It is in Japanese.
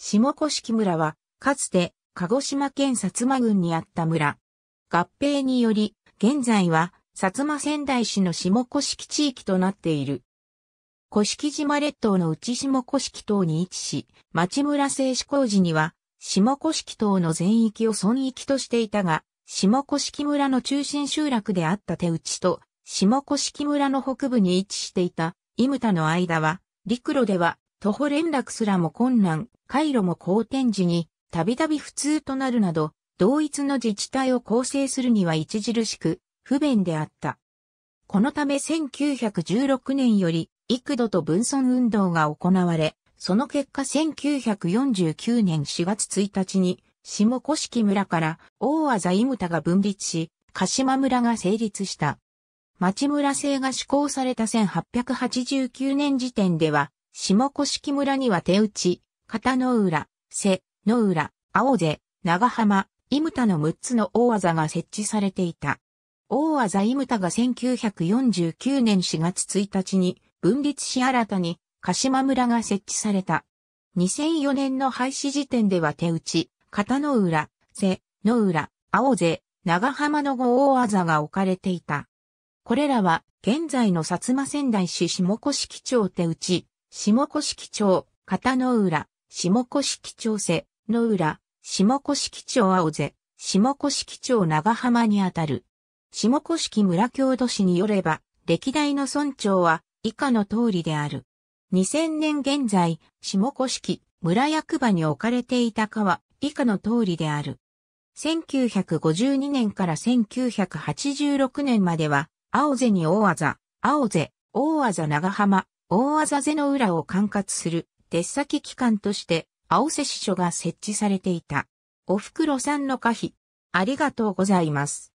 下甑村は、かつて、鹿児島県薩摩郡にあった村。合併により、現在は、薩摩仙台市の下甑地域となっている。甑島列島の内下甑島に位置し、町村製紙工事には、下甑島の全域を村域としていたが、下甑村の中心集落であった手打ちと、下甑村の北部に位置していた、イムタの間は、陸路では徒歩連絡すらも困難、回路も好転時に、たびたび普通となるなど、同一の自治体を構成するには著しく、不便であった。このため1916年より、幾度と分村運動が行われ、その結果1949年4月1日に、下甑村から大和財務田が分立し、鹿島村が成立した。町村制が施行された1889年時点では、下古式村には手打ち、片野浦、瀬、野浦、青瀬、長浜、イムタの6つの大技が設置されていた。大技イムタが1949年4月1日に分立し新たに鹿島村が設置された。2004年の廃止時点では手打ち、片野浦、瀬、野浦、青瀬、長浜の5大技が置かれていた。これらは現在の薩摩仙台市下古式町手打ち、下古式町、片野浦、下古式町瀬、野浦、下古式町青瀬、下古式町長浜にあたる。下古式村郷土市によれば、歴代の村長は以下の通りである。2000年現在、下古式村役場に置かれていたかは以下の通りである。1952年から1986年までは、青瀬に大技、青瀬、大技長浜、大技瀬の裏を管轄する出先機関として青瀬支所が設置されていた。お袋さんの可否ありがとうございます。